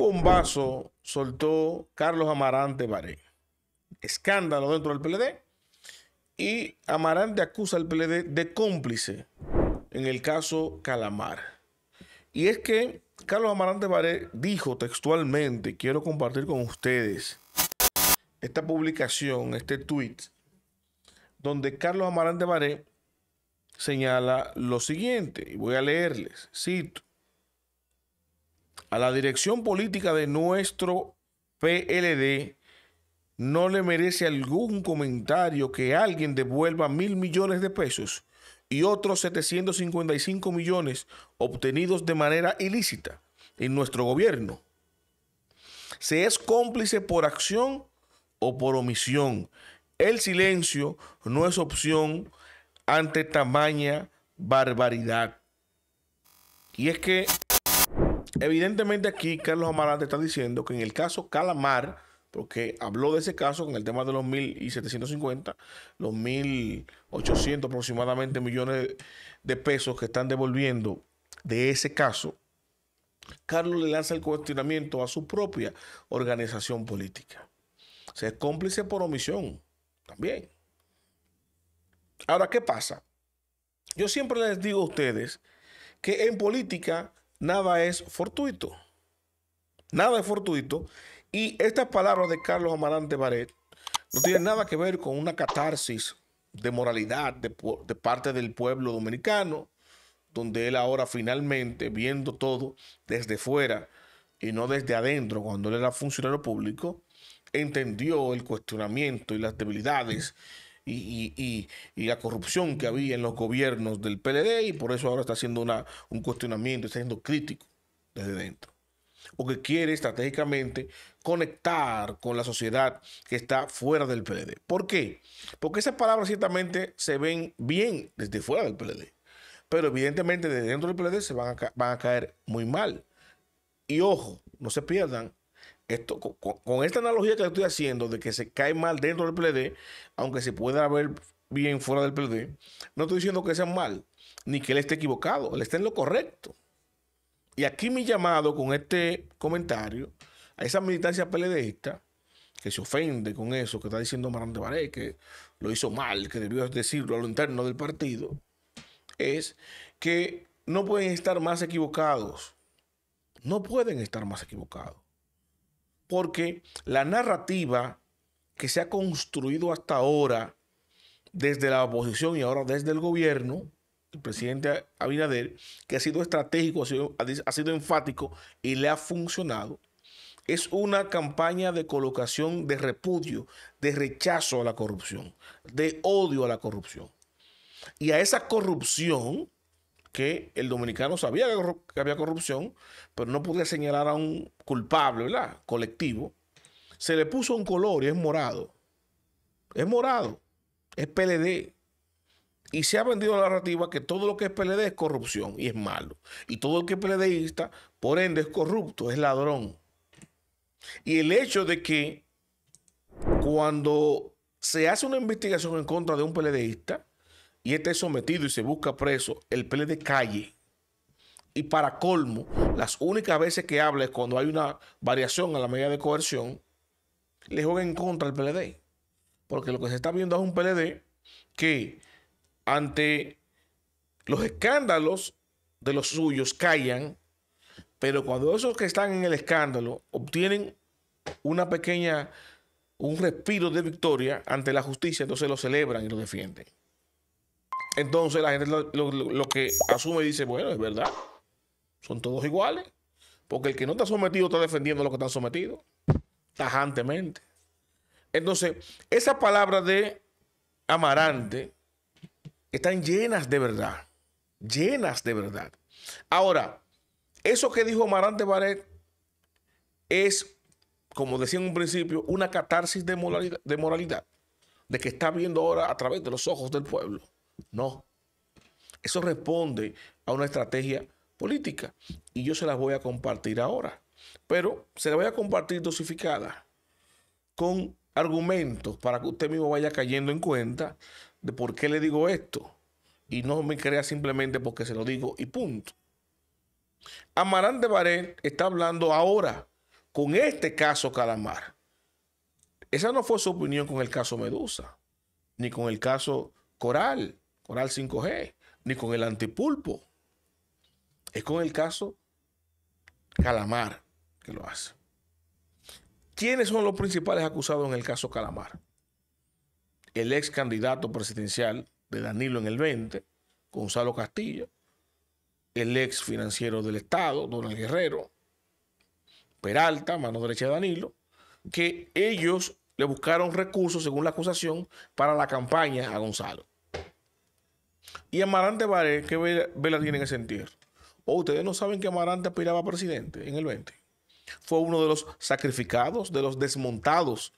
bombazo soltó Carlos Amarante Baré. Escándalo dentro del PLD. Y Amarante acusa al PLD de cómplice en el caso Calamar. Y es que Carlos Amarante Baré dijo textualmente, quiero compartir con ustedes esta publicación, este tweet, donde Carlos Amarante Baré señala lo siguiente, y voy a leerles, cito a la dirección política de nuestro PLD no le merece algún comentario que alguien devuelva mil millones de pesos y otros 755 millones obtenidos de manera ilícita en nuestro gobierno. Se es cómplice por acción o por omisión. El silencio no es opción ante tamaña barbaridad. Y es que evidentemente aquí Carlos Amarante está diciendo que en el caso Calamar, porque habló de ese caso con el tema de los 1.750, los 1.800 aproximadamente millones de pesos que están devolviendo de ese caso, Carlos le lanza el cuestionamiento a su propia organización política. Se es cómplice por omisión también. Ahora, ¿qué pasa? Yo siempre les digo a ustedes que en política nada es fortuito. Nada es fortuito. Y estas palabras de Carlos Amarante Barret no tienen nada que ver con una catarsis de moralidad de, de parte del pueblo dominicano, donde él ahora finalmente, viendo todo desde fuera y no desde adentro, cuando él era funcionario público, entendió el cuestionamiento y las debilidades y, la corrupción que había en los gobiernos del PLD y por eso ahora está haciendo un cuestionamiento, está siendo crítico desde dentro. O que quiere estratégicamente conectar con la sociedad que está fuera del PLD. ¿Por qué? Porque esas palabras ciertamente se ven bien desde fuera del PLD, pero evidentemente desde dentro del PLD se van a caer muy mal. Y ojo, no se pierdan esto, con, esta analogía que estoy haciendo de que se cae mal dentro del PLD, aunque se pueda ver bien fuera del PLD, no estoy diciendo que sea mal, ni que él esté equivocado, él está en lo correcto. Y aquí mi llamado con este comentario a esa militancia PLDista que se ofende con eso que está diciendo de Baré, que lo hizo mal, que debió decirlo a lo interno del partido, es que no pueden estar más equivocados. No pueden estar más equivocados porque la narrativa que se ha construido hasta ahora desde la oposición y ahora desde el gobierno, el presidente Abinader, que ha sido estratégico, ha sido, ha sido enfático y le ha funcionado, es una campaña de colocación de repudio, de rechazo a la corrupción, de odio a la corrupción. Y a esa corrupción que el dominicano sabía que había corrupción, pero no podía señalar a un culpable, ¿verdad? Colectivo. Se le puso un color y es morado. Es morado. Es PLD. Y se ha vendido la narrativa que todo lo que es PLD es corrupción y es malo. Y todo lo que es PLDista, por ende, es corrupto, es ladrón. Y el hecho de que cuando se hace una investigación en contra de un PLDista, y este es sometido y se busca preso, el PLD calle. Y para colmo, las únicas veces que habla es cuando hay una variación a la medida de coerción, le juega en contra al PLD. Porque lo que se está viendo es un PLD que ante los escándalos de los suyos callan, pero cuando esos que están en el escándalo obtienen una pequeña, un respiro de victoria ante la justicia, entonces lo celebran y lo defienden. Entonces la gente lo, que asume y dice, bueno, es verdad, son todos iguales. Porque el que no está sometido está defendiendo a los que están sometidos, tajantemente. Entonces, esas palabras de amarante están llenas de verdad, llenas de verdad. Ahora, eso que dijo Amarante Baret es, como decía en un principio, una catarsis de moralidad, de que está viendo ahora a través de los ojos del pueblo. No. Eso responde a una estrategia política y yo se las voy a compartir ahora. Pero se las voy a compartir dosificada con argumentos para que usted mismo vaya cayendo en cuenta de por qué le digo esto y no me crea simplemente porque se lo digo y punto. Amarán de Baré está hablando ahora con este caso Calamar. Esa no fue su opinión con el caso Medusa, ni con el caso Coral, oral 5G, ni con el antipulpo. Es con el caso Calamar que lo hace. ¿Quiénes son los principales acusados en el caso Calamar? El ex candidato presidencial de Danilo en el 20, Gonzalo Castillo, el ex financiero del Estado, Donald Guerrero, Peralta, mano derecha de Danilo, que ellos le buscaron recursos, según la acusación, para la campaña a Gonzalo. Y Amarante Baré, ¿qué vela tiene en sentir? O oh, ustedes no saben que Amarante aspiraba a presidente en el 20. Fue uno de los sacrificados, de los desmontados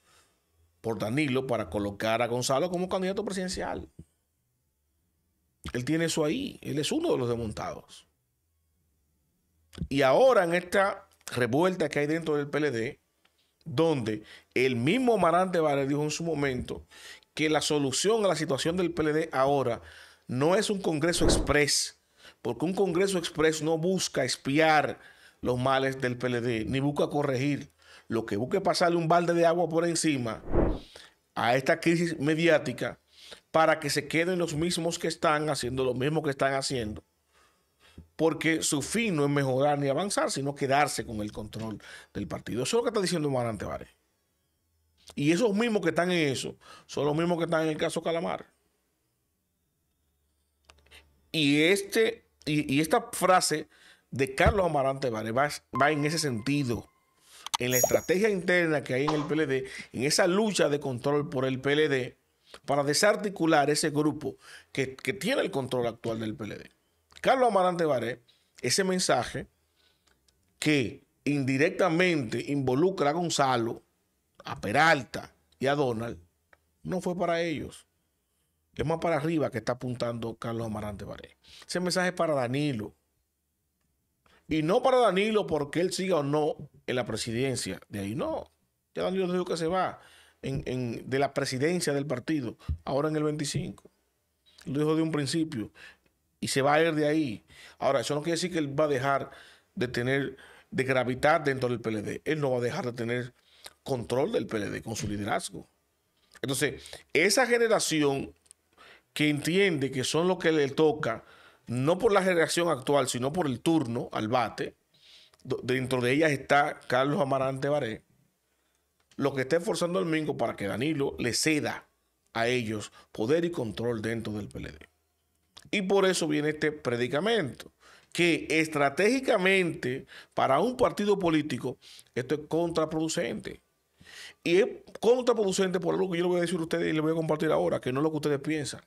por Danilo para colocar a Gonzalo como candidato presidencial. Él tiene eso ahí. Él es uno de los desmontados. Y ahora en esta revuelta que hay dentro del PLD, donde el mismo Amarante Vare dijo en su momento que la solución a la situación del PLD ahora no es un Congreso Express, porque un Congreso Express no busca espiar los males del PLD, ni busca corregir. Lo que busca es pasarle un balde de agua por encima a esta crisis mediática para que se queden los mismos que están haciendo lo mismo que están haciendo. Porque su fin no es mejorar ni avanzar, sino quedarse con el control del partido. Eso es lo que está diciendo Marante Vare. Y esos mismos que están en eso son los mismos que están en el caso Calamar. Y, este, y, esta frase de Carlos Amarante Baré va, en ese sentido en la estrategia interna que hay en el PLD, en esa lucha de control por el PLD, para desarticular ese grupo que, que tiene el control actual del PLD. Carlos Amarante Baré, ese mensaje que indirectamente involucra a Gonzalo, a Peralta y a Donald, no fue para ellos. Es más para arriba que está apuntando Carlos Amarante Baré. Ese mensaje es para Danilo. Y no para Danilo porque él siga o no en la presidencia. De ahí no. Ya Danilo dijo que se va de la presidencia del partido, ahora en el 25. Lo dijo de un principio. Y se va a ir de ahí. Ahora, eso no quiere decir que él va a dejar de tener, de gravitar dentro del PLD. Él no va a dejar de tener control del PLD con su liderazgo. Entonces, esa generación que entiende que son los que le toca, no por la generación actual, sino por el turno al bate, dentro de ellas está Carlos Amarante Baré, lo que está esforzando al Mingo para que Danilo le ceda a ellos poder y control dentro del PLD. Y por eso viene este predicamento, que estratégicamente para un partido político esto es contraproducente. Y es contraproducente por algo que yo le voy a decir a ustedes y le voy a compartir ahora, que no es lo que ustedes piensan.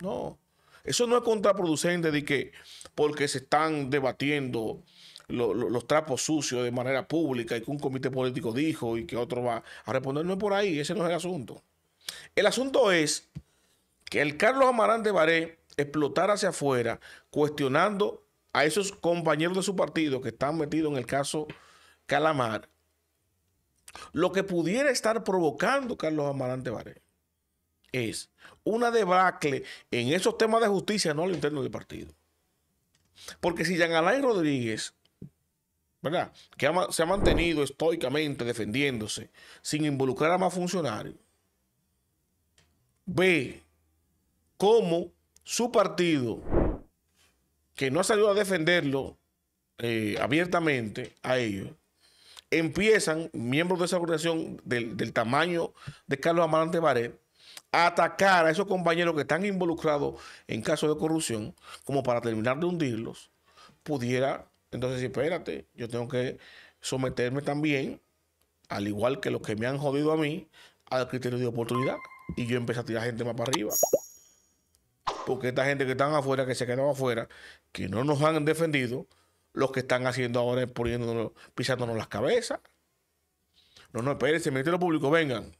No, eso no es contraproducente de que porque se están debatiendo los trapos sucios de manera pública y que un comité político dijo y que otro va a responder. No es por ahí, ese no es el asunto. El asunto es que el Carlos Amarante Baré explotara hacia afuera cuestionando a esos compañeros de su partido que están metidos en el caso Calamar, lo que pudiera estar provocando Carlos Amarante Baré es una debacle en esos temas de justicia, no al interno del partido. Porque si Jean Alain Rodríguez, ¿verdad? Que se ha mantenido estoicamente defendiéndose sin involucrar a más funcionarios, ve cómo su partido, que no ha salido a defenderlo eh, abiertamente a ellos, empiezan miembros de esa organización del, del tamaño de Carlos Amarante Barret, atacar a esos compañeros que están involucrados en casos de corrupción, como para terminar de hundirlos, pudiera, entonces, espérate, yo tengo que someterme también, al igual que los que me han jodido a mí, al criterio de oportunidad. Y yo empecé a tirar gente más para arriba. Porque esta gente que están afuera, que se quedaron afuera, que no nos han defendido, los que están haciendo ahora es poniéndonos, pisándonos las cabezas. No, no, espérense, Ministerio Público, vengan.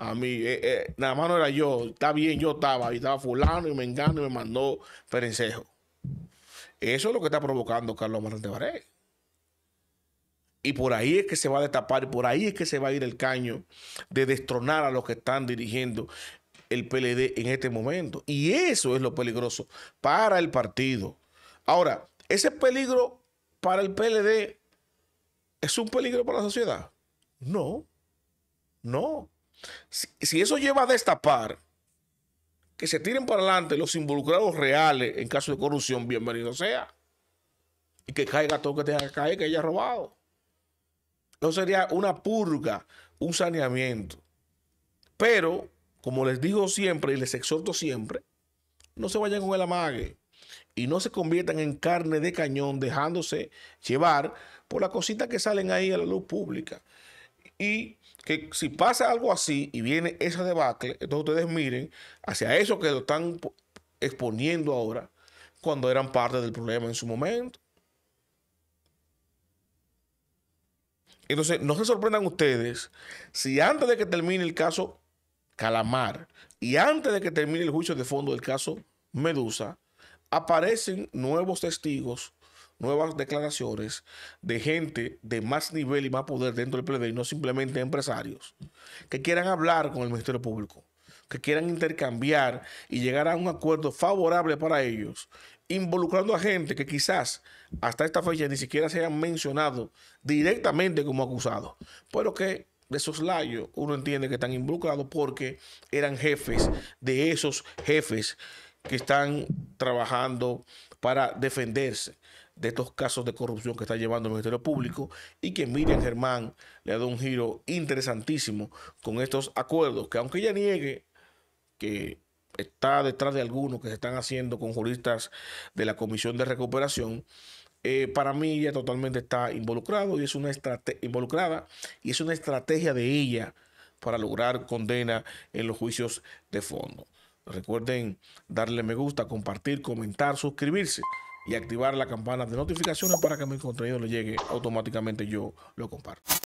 A mí, eh, eh, nada más no era yo, está bien, yo estaba, y estaba fulano y me engano y me mandó perencejo. Eso es lo que está provocando Carlos de Baré. Y por ahí es que se va a destapar, y por ahí es que se va a ir el caño de destronar a los que están dirigiendo el PLD en este momento. Y eso es lo peligroso para el partido. Ahora, ese peligro para el PLD es un peligro para la sociedad. No, no. Si, eso lleva a destapar que se tiren para adelante los involucrados reales en caso de corrupción, bienvenido sea. Y que caiga todo que tenga que caer, que haya robado. Eso sería una purga, un saneamiento. Pero, como les digo siempre y les exhorto siempre, no se vayan con el amague y no se conviertan en carne de cañón dejándose llevar por las cositas que salen ahí a la luz pública. Y que si pasa algo así y viene esa debacle, entonces ustedes miren hacia eso que lo están exponiendo ahora cuando eran parte del problema en su momento. Entonces, no se sorprendan ustedes si antes de que termine el caso Calamar y antes de que termine el juicio de fondo del caso Medusa, aparecen nuevos testigos nuevas declaraciones de gente de más nivel y más poder dentro del PLD, no simplemente empresarios, que quieran hablar con el Ministerio Público, que quieran intercambiar y llegar a un acuerdo favorable para ellos, involucrando a gente que quizás hasta esta fecha ni siquiera se hayan mencionado directamente como acusados, pero que de soslayo uno entiende que están involucrados porque eran jefes de esos jefes que están trabajando para defenderse de estos casos de corrupción que está llevando el Ministerio Público y que Miriam Germán le ha dado un giro interesantísimo con estos acuerdos, que aunque ella niegue que está detrás de algunos que se están haciendo con juristas de la Comisión de Recuperación, eh, para mí ella totalmente está involucrado y es una involucrada y es una estrategia de ella para lograr condena en los juicios de fondo. Recuerden darle me gusta, compartir, comentar, suscribirse y activar la campana de notificaciones para que mi contenido le llegue automáticamente yo lo comparto.